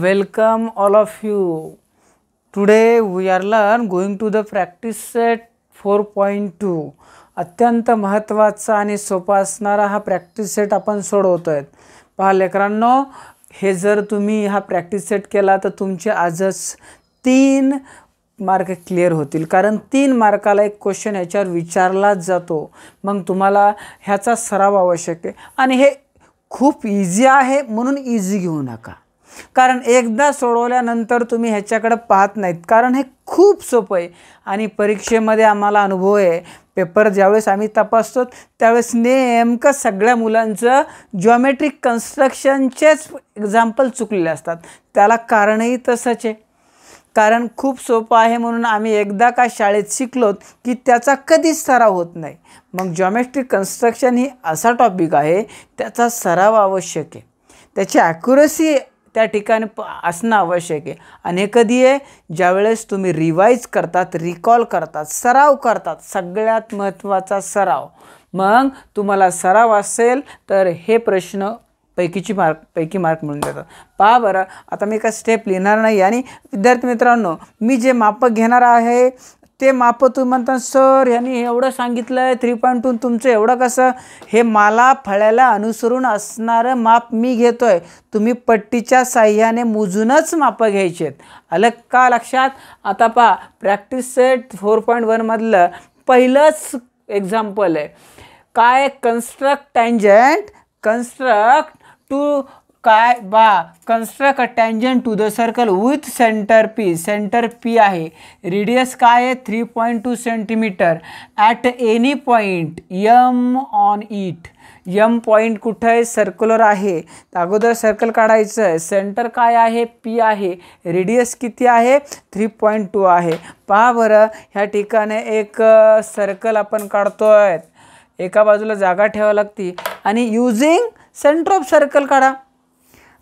welcome all of you today we are learn going to the practice set four point two अत्यंत महत्त्वाचा आणि सोपा असणारा हा प्रॅक्टिस सेट आपण सोडवतोय आहेत लेकरांनो हे जर तुम्ही हा प्रॅक्टिस सेट केला तर तुमचे आजच तीन मार्क क्लिअर होतील कारण तीन मार्काला एक क्वेश्चन याच्यावर विचारलाच जातो मग तुम्हाला ह्याचा सराव आवश्यक आहे आणि हे खूप इझी आहे म्हणून इझी घेऊ नका कारण एकदा सोडवल्यानंतर तुम्ही ह्याच्याकडं पाहत नाहीत कारण हे खूप सोपं आहे आणि परीक्षेमध्ये आम्हाला अनुभव आहे पेपर ज्यावेळेस आम्ही तपासतो त्यावेळेस नेमकं सगळ्या मुलांचं ज्योमेट्रिक कन्स्ट्रक्शनचेच एक्झाम्पल चुकलेले असतात त्याला कारणही तसंच आहे कारण खूप सोपं आहे म्हणून आम्ही एकदा का शाळेत शिकलोत की त्याचा कधीच सराव होत नाही मग ज्योमेट्रिक कन्स्ट्रक्शन ही असा टॉपिक आहे त्याचा सराव आवश्यक आहे त्याची ॲक्युरसी त्या ठिकाणी प असणं आवश्यक आहे आणि कधी आहे ज्यावेळेस तुम्ही रिवाईज करतात रिकॉल करतात सराव करतात सगळ्यात महत्त्वाचा सराव मग तुम्हाला सराव असेल तर हे प्रश्न पैकीची मार्क पैकी मार्क मिळून देतात पहा बरं आता मी काय स्टेप लिहिणार नाही आणि विद्यार्थी मित्रांनो मी जे मापक घेणार आहे ते माप तुम्ही म्हणता सर यांनी एवढं सांगितलं आहे थ्री पॉईंट टू तुमचं एवढं कसं हे मला फळ्याला अनुसरून असणारं माप मी घेतो आहे तुम्ही पट्टीच्या साह्याने मोजूनच मापं घ्यायचे आहेत आलं का लक्षात आता पहा प्रॅक्टिस सेट फोर पॉईंट वनमधलं पहिलंच एक्झाम्पल आहे काय कन्स्ट्रक्ट टँजंट कन्स्ट्रक्ट टू काय बा construct a tangent to the circle with centre P centre P आहे रेडियस काय आहे three point two centimetre at any point M on it M point कुठं आहे सर्क्युलर आहे अगोदर सर्कल काढायचं आहे सेंटर काय आहे पी आहे रेडियस किती आहे थ्री पॉईंट टू आहे पहा बरं ह्या ठिकाणी एक सर्कल आपण काढतो आहे एका बाजूला जागा ठेवावं लागती आणि युझिंग सेंटर ऑफ सर्कल काढा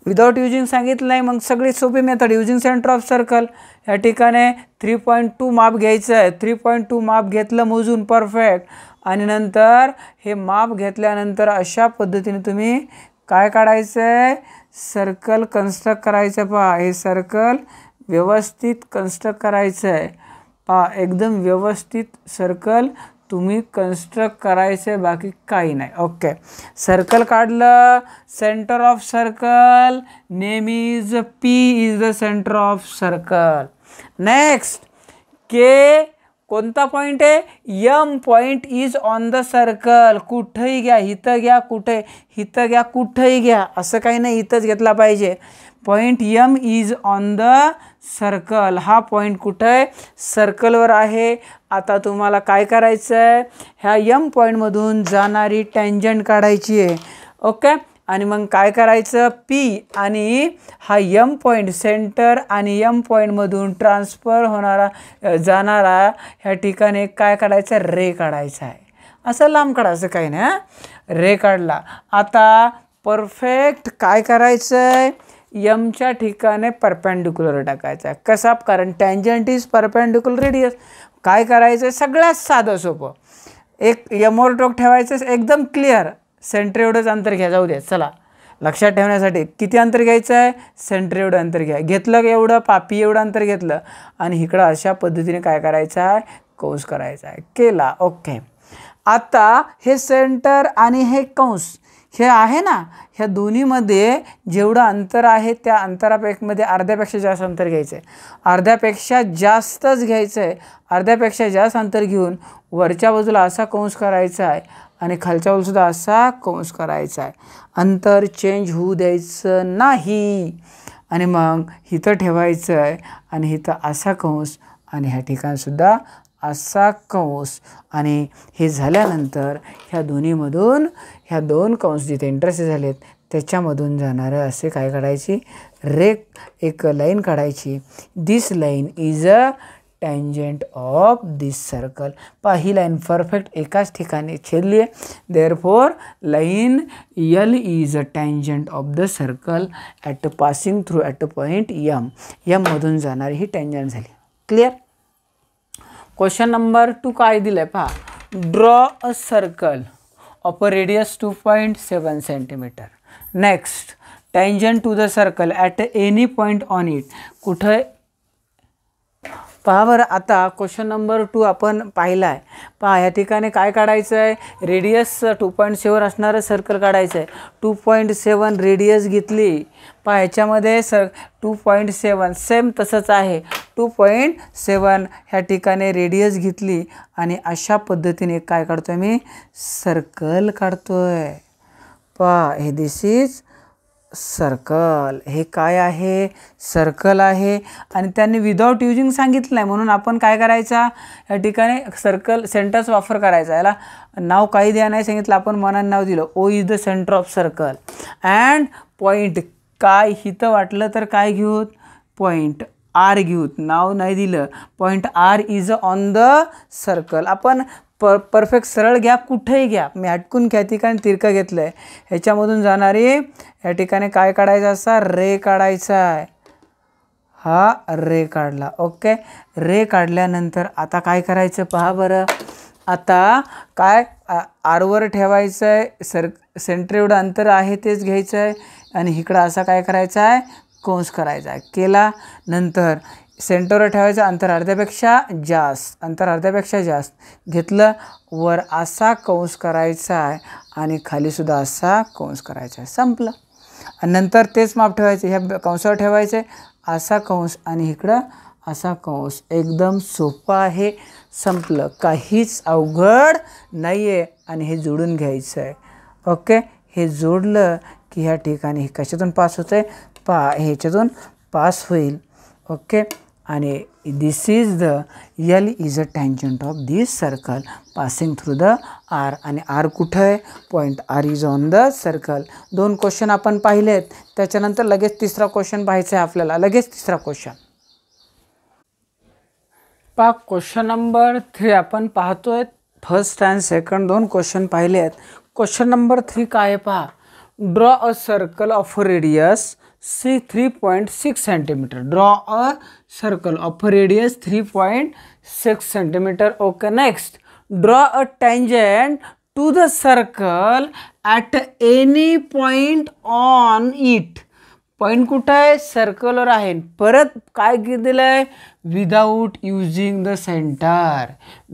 विदाउट युजिंग सांगितलं नाही मग सगळी सोपी method using centre of circle या ठिकाणी थ्री पॉईंट टू माप घ्यायचं आहे थ्री पॉईंट टू माप घेतलं मोजून परफेक्ट आणि नंतर हे माप घेतल्यानंतर अशा पद्धतीने तुम्ही काय काढायचं आहे सर्कल कन्स्ट्रक्ट करायचं पहा हे सर्कल व्यवस्थित कन्स्ट्रक्ट करायचं आहे पहा एकदम व्यवस्थित सर्कल तुम्ही कन्स्ट्रक्ट करायचं आहे बाकी काही नाही ओके सर्कल काढलं centre of circle name is P is the centre of circle next के कोणता पॉईंट आहे M point is on the circle कुठंही घ्या इथं घ्या कुठे इथं घ्या कुठंही घ्या असं काही नाही इथंच घेतला पाहिजे point M is on the circle हा पॉईंट कुठं आहे सर्कलवर आहे आता तुम्हाला काय करायचं आहे ह्या यम पॉईंटमधून जाणारी टँजंट काढायची आहे ओके आणि मग काय करायचं पी आणि हा यम पॉईंट सेंटर आणि यम पॉईंटमधून ट्रान्सफर होणारा जाणारा ह्या ठिकाणी काय काढायचं रे काढायचा आहे असं लांब काढायचं काही नाही रे काढला आता परफेक्ट काय करायचं आहे यमच्या ठिकाणी परपेंडिक्युलर टाकायचा आहे कसा कारण टँजंट इज परपेंडिक्युलर रेडियस काय करायचं आहे सगळ्यात साधं सोपं एक यमोर टोक ठेवायचं एकदम क्लिअर सेंटर एवढंच अंतर घ्या जाऊ द्या चला लक्षात ठेवण्यासाठी किती अंतर घ्यायचं आहे सेंटर एवढं अंतर घ्या घेतलं एवढं पापी एवढं अंतर घेतलं आणि इकडं अशा पद्धतीने काय करायचं आहे कंस करायचा आहे केला ओके आता हे सेंटर आणि हे कंस हे आहे ना ह्या दोन्हीमध्ये जेवढं अंतर आहे त्या अंतरापेक्षामध्ये अर्ध्यापेक्षा जास्त अंतर घ्यायचं आहे अर्ध्यापेक्षा जास्तच घ्यायचं आहे अर्ध्यापेक्षा जास्त अंतर घेऊन वरच्या बाजूला असा कंस करायचा आहे आणि खालच्या सुद्धा असा कंस करायचा आहे अंतर चेंज होऊ द्यायचं नाही आणि मग हिथं ठेवायचं आहे आणि हिथं असा कंस आणि ह्या ठिकाणसुद्धा असा कंस आणि हे झाल्यानंतर ह्या दोन्हीमधून ह्या दोन कंस जिथे इंटरेस्ट झालेत त्याच्यामधून जाणारं असे काय काढायची रेक एक लाईन काढायची this line is a tangent of this circle पहा ही लाईन परफेक्ट एकाच ठिकाणी छेदली आहे there line L is a tangent of the circle at passing through at a point M यममधून जाणारी ही टँजंट झाली क्लिअर क्वेश्चन नंबर टू काय दिलं आहे पहा draw a circle of a radius two point seven centimetre next tangent to the circle at any point on it कुठं पहा बरं आता क्वेश्चन नंबर टू आपण पाहिला आहे पहा ह्या ठिकाणी काय काढायचं आहे रेडियस टू पॉईंट सेवन असणारं सर्कल काढायचं आहे टू पॉईंट सेवन रेडियस घेतली पहा ह्याच्यामध्ये sir two point seven same तसंच आहे टू पॉईंट सेवन ह्या ठिकाणी रेडियस घेतली आणि अशा पद्धतीने काय काढतो आहे मी सर्कल काढतो आहे पहा हे दिस इज सर्कल हे काय आहे सर्कल आहे आणि त्यांनी विदाऊट युजिंग सांगितलं आहे म्हणून आपण काय करायचा या ठिकाणी सर्कल सेंटर्स वापर करायचा याला नाव काही द्या नाही सांगितलं आपण मनाने नाव दिलं O is the centre of circle and point काय हिथं वाटलं तर काय घेऊत पॉईंट आर घेऊत नाव नाही दिलं point R is on the circle आपण प परफेक्ट सरळ घ्या कुठेही घ्या मी आटकून घ्या ठिकाणी तिरकं घेतलं आहे ह्याच्यामधून जाणारी या ठिकाणी काय काढायचं असा रे काढायचा आहे हा रे काढला ओके रे काढल्यानंतर आता काय करायचं पहा बरं आता काय आरवर ठेवायचं आहे सर सेंटर एवढं अंतर आहे तेच घ्यायचं आहे आणि इकडं असा काय करायचं आहे कोंस करायचा आहे केला नंतर सेंटरवर ठेवायचं अंतर अर्ध्यापेक्षा जास्त अंतर अर्ध्यापेक्षा जास्त घेतलं वर असा कंस करायचा आहे आणि खालीसुद्धा असा कंस करायचा आहे संपलं आणि नंतर तेच माप ठेवायचे ह्या कंसावर ठेवायचं आहे असा कंस आणि इकडं असा कंस एकदम सोपा आहे संपलं काहीच अवघड नाही आहे आणि हे जोडून घ्यायचं आहे ओके हे जोडलं की ह्या ठिकाणी हे कशातून पास होतं आहे पा ह्याच्यातून पास होईल ओके आणि this is the L is a tangent of this circle passing through the R आणि आर कुठं आहे point R is on the circle दोन क्वेश्चन आपण पाहिले आहेत त्याच्यानंतर लगेच तिसरा क्वेश्चन पाहायचा आहे आपल्याला लगेच तिसरा क्वेश्चन पा क्वेश्चन नंबर थ्री आपण पाहतोय फर्स्ट अँड सेकंड दोन क्वेश्चन पाहिले आहेत क्वेश्चन नंबर थ्री काय पहा draw a circle of radius say 3.6 centimeter draw a circle of radius 3.6 centimeter okay next draw a tangent to the circle at any point on it point कुठं आहे सर्कलवर आहे परत काय दिलं आहे without using the centre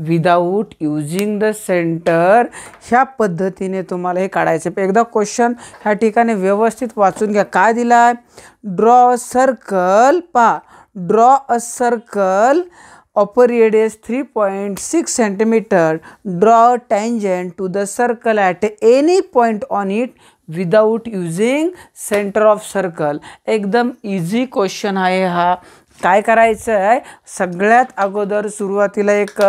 without using the centre ह्या पद्धतीने तुम्हाला हे काढायचं एकदा क्वेश्चन ह्या ठिकाणी व्यवस्थित वाचून घ्या काय दिलं आहे ड्रॉ अ सर्कल पा draw a circle three point six centimetre draw a to to the circle at any point on it without using centre of circle एकदम इझी क्वेश्चन आहे हा काय करायचं आहे सगळ्यात अगोदर सुरुवातीला एक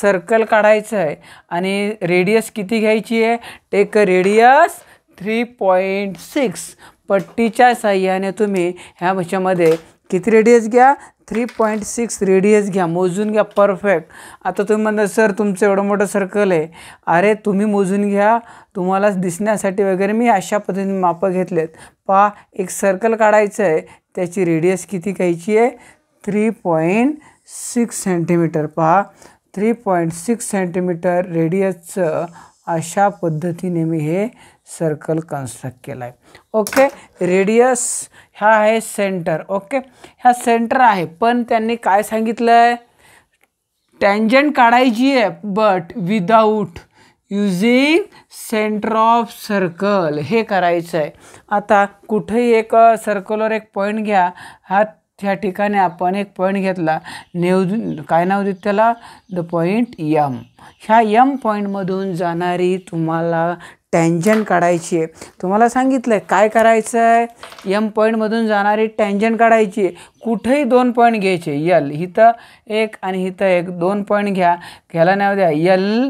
सर्कल काढायचं आहे आणि रेडियस किती घ्यायची आहे take radius three point six पट्टीच्या साह्याने तुम्ही ह्या भाषेमध्ये किती रेडियस घ्या थ्री पॉईंट सिक्स रेडियस घ्या मोजून घ्या परफेक्ट आता तुम्ही म्हणता सर तुमचं एवढं मोठं सर्कल आहे अरे तुम्ही मोजून घ्या तुम्हाला दिसण्यासाठी वगैरे मी अशा पद्धतीने मापं घेतलेत पहा एक सर्कल काढायचं आहे त्याची रेडियस किती घ्यायची आहे थ्री पॉईंट सिक्स सेंटीमीटर पहा थ्री पॉईंट सिक्स सेंटीमीटर रेडियसचं अशा पद्धतीने मी हे सर्कल कन्स्ट्रक्ट केलं आहे ओके रेडियस ह्या आहे सेंटर ओके ह्या सेंटर आहे पण त्यांनी काय सांगितलं आहे टँजंट काढायची आहे but without using centre of circle हे करायचं आहे आता कुठेही एक सर्कलवर एक पॉईंट घ्या हा ह्या ठिकाणी आपण एक पॉईंट घेतला नेव काय नाव देत त्याला द पॉईंट यम ह्या यम पॉईंटमधून जाणारी तुम्हाला टँजन काढायची आहे तुम्हाला सांगितलं आहे काय करायचं आहे यम पॉईंटमधून जाणारी टँजन काढायची आहे कुठेही दोन पॉईंट घ्यायचे यल इथं एक आणि इथं एक दोन पॉईंट घ्या ह्याला नाव द्या यल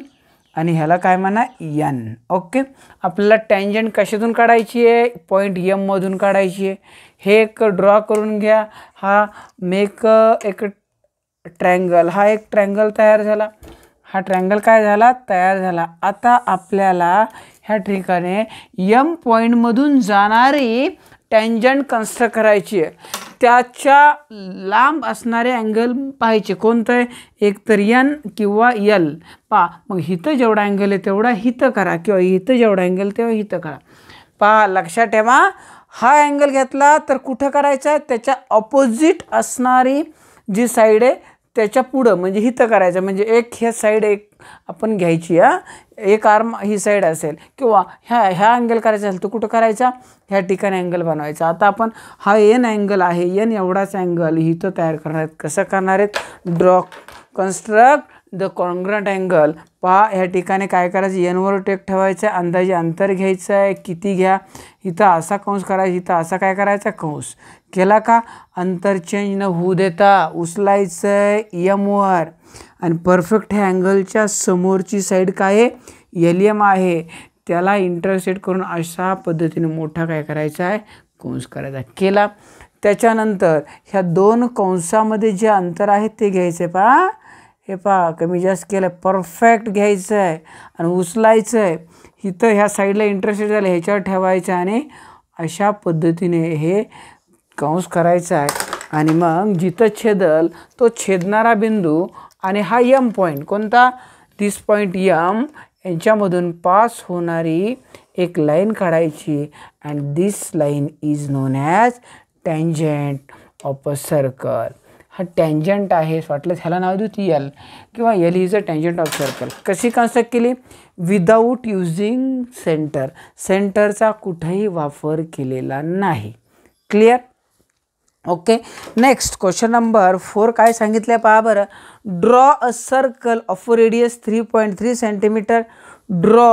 आणि ह्याला काय म्हणा यन ओके आपल्याला टँजंट कशातून काढायची आहे पॉईंट यममधून काढायची आहे हे एक ड्रॉ करून घ्या हा मेक एक ट्रँगल हा एक ट्रँगल तयार झाला हा ट्रँगल काय झाला तयार झाला आता आपल्याला ह्या ठिकाणी यम पॉईंटमधून जाणारी टँजंट कन्स्ट्रक्ट करायची आहे त्याच्या लांब असणारे अँगल पाहायचे कोणतं आहे एक तर यन किंवा यल पा मग हिथं जेवढा अँगल आहे तेवढा हिथं करा किंवा हिथं जेवढा अँगल तेव्हा हिथं करा पहा लक्षात ठेवा हा अँगल घेतला तर कुठं करायचा त्याच्या ऑपोजिट असणारी जी साईड आहे त्याच्या पुढं म्हणजे हिथं करायचं म्हणजे एक ह्या साईड एक आपण घ्यायची हा एक आर्म ही साईड असेल किंवा ह्या ह्या अँगल करायचा असेल तर कुठं करायचा ह्या ठिकाणी अँगल बनवायचा आता आपण हा एन अँगल आहे एन एवढाच अँगल इथं तयार करणार आहेत कसं करणार आहेत draw construct the congruent angle पहा ह्या ठिकाणी काय करायचं एनवर टेक ठेवायचं आहे अंदाजे अंतर घ्यायचं आहे किती घ्या इथं असा कंस करायचा इथं असा काय करायचा कंस केला का अंतर चेंज न होऊ देता उचलायचं आहे वर आणि परफेक्ट हँगलच्या समोरची साईड काय आहे एल एम आहे त्याला इंटरसेट करून अशा पद्धतीने मोठा काय करायचा आहे कंस करायचा केला त्याच्यानंतर ह्या दोन कंसामध्ये जे अंतर आहे ते घ्यायचं आहे पहा हे पहा कमी जास्त केलं परफेक्ट घ्यायचं आहे आणि उचलायचं आहे इथं ह्या साईडला इंटरसेट झालं ह्याच्यावर ठेवायचं आणि अशा पद्धतीने हे कंस करायचा आहे आणि मग जिथं छेदल तो छेदणारा बिंदू आणि हा यम पॉईंट कोणता दिस पॉईंट यम यांच्यामधून पास होणारी एक लाईन काढायची and this line is known as tangent of a circle हा टँजंट आहे वाटलं ह्याला नाव देऊ ती यल किंवा L is a tangent of circle कशी कन्स्ट्रक्ट केली विदाऊट युझिंग सेंटर सेंटरचा कुठेही वापर केलेला नाही clear okay next question number four काय सांगितलं पहा बरं draw a circle of radius three point three centimetre draw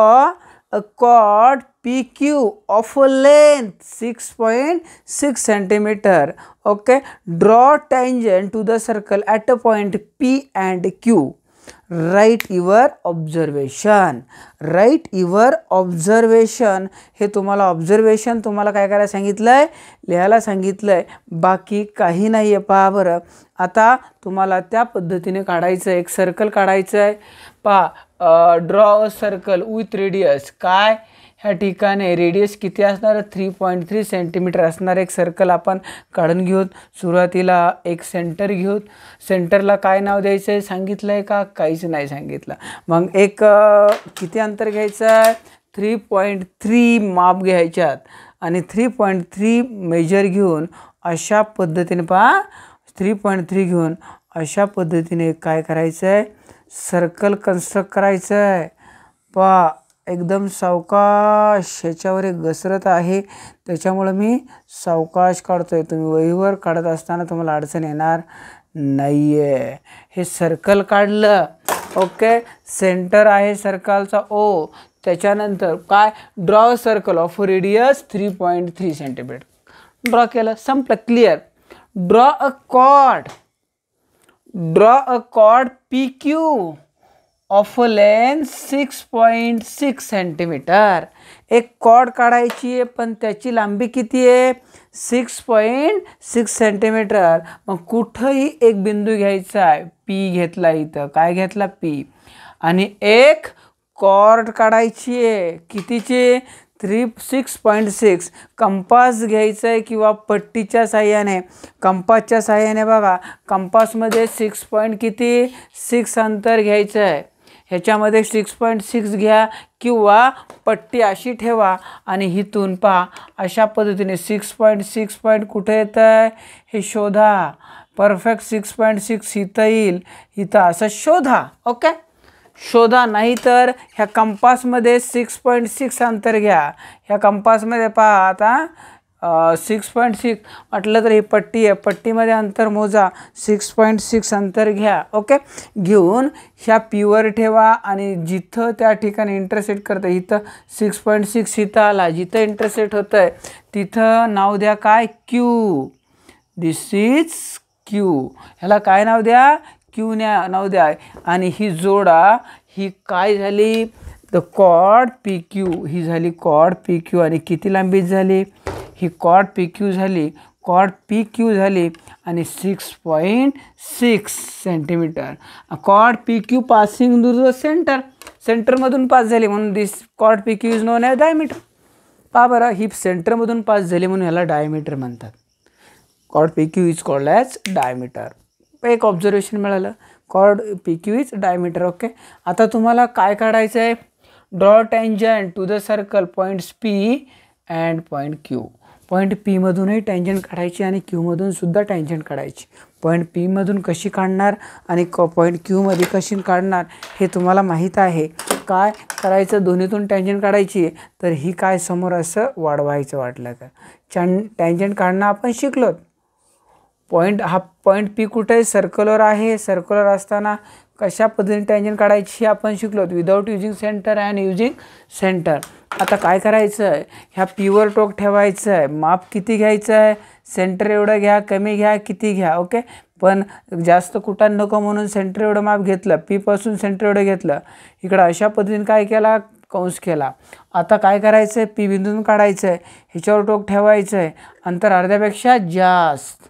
अ कॉट P Q of a length six point six centimetre okay draw tangent to the circle at a point P and Q write your observation write your observation हे तुम्हाला observation तुम्हाला काय करायला सांगितलं आहे लिहायला सांगितलं आहे बाकी काही नाही आहे पहा बरं आता तुम्हाला त्या पद्धतीने काढायचं आहे एक सर्कल काढायचं आहे पहा draw a circle with radius काय ह्या ठिकाणी रेडियस किती असणार थ्री पॉईंट थ्री सेंटीमीटर असणार एक सर्कल आपण काढून घेऊत सुरुवातीला एक सेंटर घेऊत सेंटरला काय नाव द्यायचं आहे सांगितलं आहे का काहीच नाही सांगितलं मग एक किती अंतर घ्यायचं आहे थ्री पॉईंट थ्री माप घ्यायच्यात आणि थ्री पॉईंट थ्री मेजर घेऊन अशा पद्धतीने पहा थ्री पॉईंट थ्री घेऊन अशा पद्धतीने काय करायचं आहे सर्कल कन्स्ट्रक्ट करायचं आहे पहा एकदम सावकाश ह्याच्यावर एक घसरत आहे त्याच्यामुळं मी सावकाश काढतो आहे तुम्ही वहीवर काढत असताना तुम्हाला अडचण येणार नाही आहे हे सर्कल काढलं ओके सेंटर आहे सर्कलचा ओ त्याच्यानंतर काय draw circle of radius three point three centimetre draw केलं संपलं clear draw a cod draw a cod P Q of six point six centimetre एक कॉड काढायची आहे पण त्याची लांबी किती आहे सिक्स पॉईंट सिक्स सेंटीमीटर मग कुठंही एक बिंदू घ्यायचा आहे पी घेतला इथं काय घेतला पी आणि एक कॉर्ड काढायची आहे कितीची three six point six compass घ्यायचं आहे किंवा पट्टीच्या साह्याने कंपासच्या साह्याने बघा कंपासमध्ये सिक्स पॉईंट किती सिक्स अंतर घ्यायचं आहे ह्याच्यामध्ये सिक्स पॉईंट सिक्स घ्या किंवा पट्टी अशी ठेवा आणि हिथून पहा अशा पद्धतीने सिक्स पॉईंट सिक्स पॉईंट कुठे येतं आहे हे शोधा परफेक्ट सिक्स पॉईंट सिक्स इथं येईल इथं असं शोधा ओके शोधा नाही तर ह्या कंपासमध्ये सिक्स पॉईंट सिक्स अंतर घ्या ह्या कंपासमध्ये पहा आता सिक्स पॉईंट सिक्स म्हटलं तर ही पट्टी आहे पट्टीमध्ये अंतर मोजा सिक्स पॉईंट सिक्स अंतर घ्या ओके घेऊन ह्या प्युअर ठेवा आणि जिथं त्या ठिकाणी इंटरसेट करतं इथं सिक्स पॉईंट सिक्स इथं आला जिथं इंटरसेट होतं आहे तिथं नाव द्या काय क्यू दिस इज क्यू ह्याला काय नाव द्या न्या नाव द्या आणि ही जोडा ही काय झाली द कॉड पी क्यू ही झाली कॉड पी क्यू आणि किती लांबी झाली ही कॉड पी क्यू झाली कॉड पी क्यू झाली आणि सिक्स पॉईंट सिक्स सेंटीमीटर कॉड P Q passing through the centre सेंटरमधून पास झाली म्हणून दिस कॉड पी क्यू इज नोन आहे डायमीटर पा बरं ही सेंटरमधून पास झाली म्हणून ह्याला डायमीटर म्हणतात कॉड P Q is called as diameter एक ऑब्झर्वेशन मिळालं कॉड P Q is diameter okay आता तुम्हाला काय काढायचं आहे draw tangent to the circle points P and point Q point पीमधूनही टँजंट काढायची आणि क्यूमधून सुद्धा टँजंट काढायची पॉईंट पीमधून कशी काढणार आणि क पॉईंट क्यूमध्ये कशी काढणार हे तुम्हाला माहीत आहे काय करायचं दोन्हीतून टँजंट काढायची तर ही काय समोर असं वाढवायचं वाटलं तर चॅन टँजंट काढणं आपण शिकलो पॉईंट हा पॉईंट पी कुठे सर्कलवर आहे सर्क्युलर असताना कशा पद्धतीने टँजन काढायची हे आपण शिकलो without using centre and using centre आता काय करायचं आहे ह्या प्युअर टोक ठेवायचं आहे माप किती घ्यायचं आहे सेंटर एवढं घ्या कमी घ्या किती घ्या ओके पण जास्त कुठं नको म्हणून सेंटर एवढं माप घेतलं पीपासून सेंटर एवढं घेतलं इकडं अशा पद्धतीने काय केला कंस केला आता काय करायचं आहे पी बिंदून काढायचं आहे ह्याच्यावर टोक ठेवायचं आहे अंतर अर्ध्यापेक्षा जास्त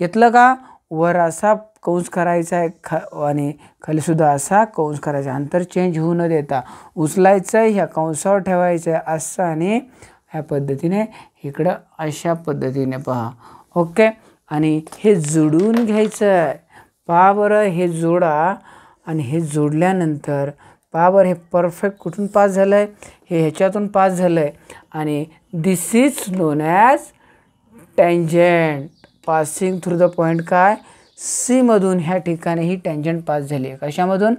घेतलं का वर असा कंस करायचा आहे ख आणि खालीसुद्धा असा कंस करायचा अंतर चेंज होऊ न देता उचलायचं आहे ह्या कंसावर ठेवायचं आहे असं आणि ह्या पद्धतीने इकडं अशा पद्धतीने पहा ओके आणि हे जोडून घ्यायचं आहे पहा बरं हे जोडा आणि हे जोडल्यानंतर पहा बरं हे परफेक्ट कुठून पास झालं आहे हे ह्याच्यातून पास झालं आहे आणि this is known as tangent passing through the point काय सीमधून ह्या ठिकाणी ही टँजंट पास झाली आहे कशामधून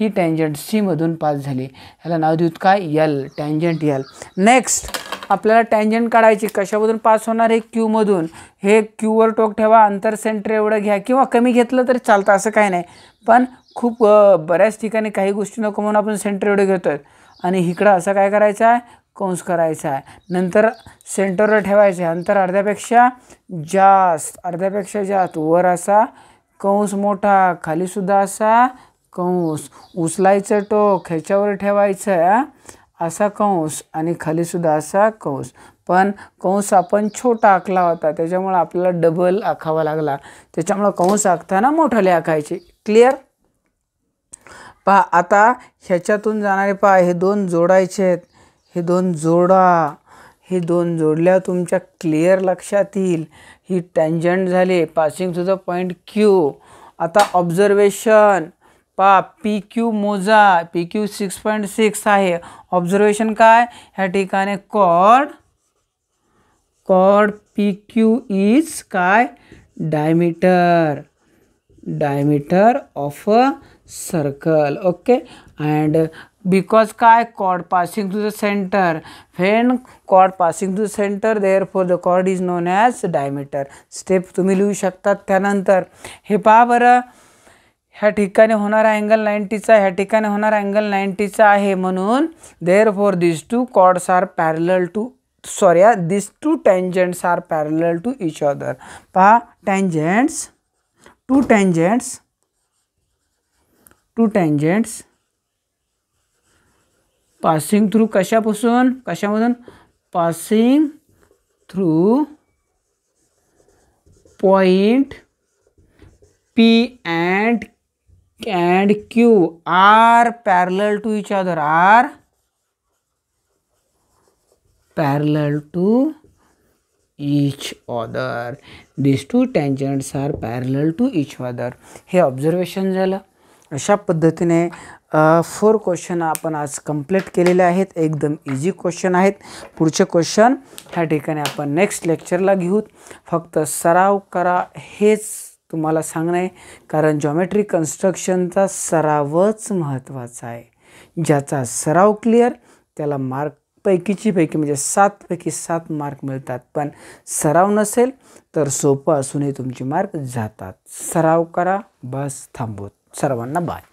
ही टँजंट सीमधून पास झाली ह्याला नाव देऊत काय यल टँजंट यल नेक्स्ट आपल्याला टँजंट काढायची कशामधून पास होणार हे क्यूमधून हे क्यूवर टोक ठेवा अंतर सेंटर एवढं घ्या किंवा कमी घेतलं तरी चालतं असं काही नाही पण खूप बऱ्याच ठिकाणी काही गोष्टी नको म्हणून आपण सेंटर एवढं घेतो आहे आणि इकडं असं काय करायचं आहे कंस करायचा आहे नंतर सेंटरवर ठेवायचं आहे नंतर अर्ध्यापेक्षा जास्त अर्ध्यापेक्षा जास्त वर असा कंस मोठा खालीसुद्धा असा कंस उचलायचं टोक ह्याच्यावर ठेवायचं आहे असा कंस आणि खालीसुद्धा असा कंस पण कंस आपण छोटा आखला होता त्याच्यामुळं आपल्याला डबल आखावा लागला त्याच्यामुळं कंस आखताना मोठाले आखायचे क्लिअर पहा आता ह्याच्यातून जाणारे पहा हे दोन जोडायचे आहेत हे दोन जोडा हे दोन जोडल्या तुमच्या क्लिअर लक्षात येईल ही टँजंट झाले passing to the point Q आता ऑब्झर्वेशन पा पी क्यू मोजा P Q six point six आहे ऑब्झर्वेशन काय ह्या ठिकाणी cod cod P Q is काय diameter diameter of a circle okay and because काय passing passing the the centre when passing passing the centre there for the cord is known as diameter step तुम्ही लिहू शकतात त्यानंतर हे पहा बरं ह्या ठिकाणी होणारा अँगल नाईन्टीचा ह्या ठिकाणी होणारा अँगल नाईन्टीचा आहे म्हणून therefore this two chords are parallel to sorry this two tangents are parallel to each other पहा tangents two tangents two tangents passing through कशापासून कशामधून passing through point P and and Q are parallel to each other are parallel to each other this two tangents are parallel to each other हे observation झालं अशा पद्धतीने four question आपण आज complete केलेले आहेत एकदम इझी क्वेश्चन आहेत पुढचे क्वेश्चन ह्या ठिकाणी आपण नेक्स्ट लेक्चरला घेऊ फक्त सराव करा हेच तुम्हाला सांगणं आहे कारण जॉमेट्री कन्स्ट्रक्शनचा सरावच महत्त्वाचा आहे ज्याचा सराव क्लिअर त्याला मार्क पैकीची पैकी म्हणजे सातपैकी सात मार्क मिळतात पण सराव नसेल तर सोपं असूनही तुमचे मार्क जातात सराव करा बस थांबवत ಸರ್ವನ್ನ ಬಾಯ್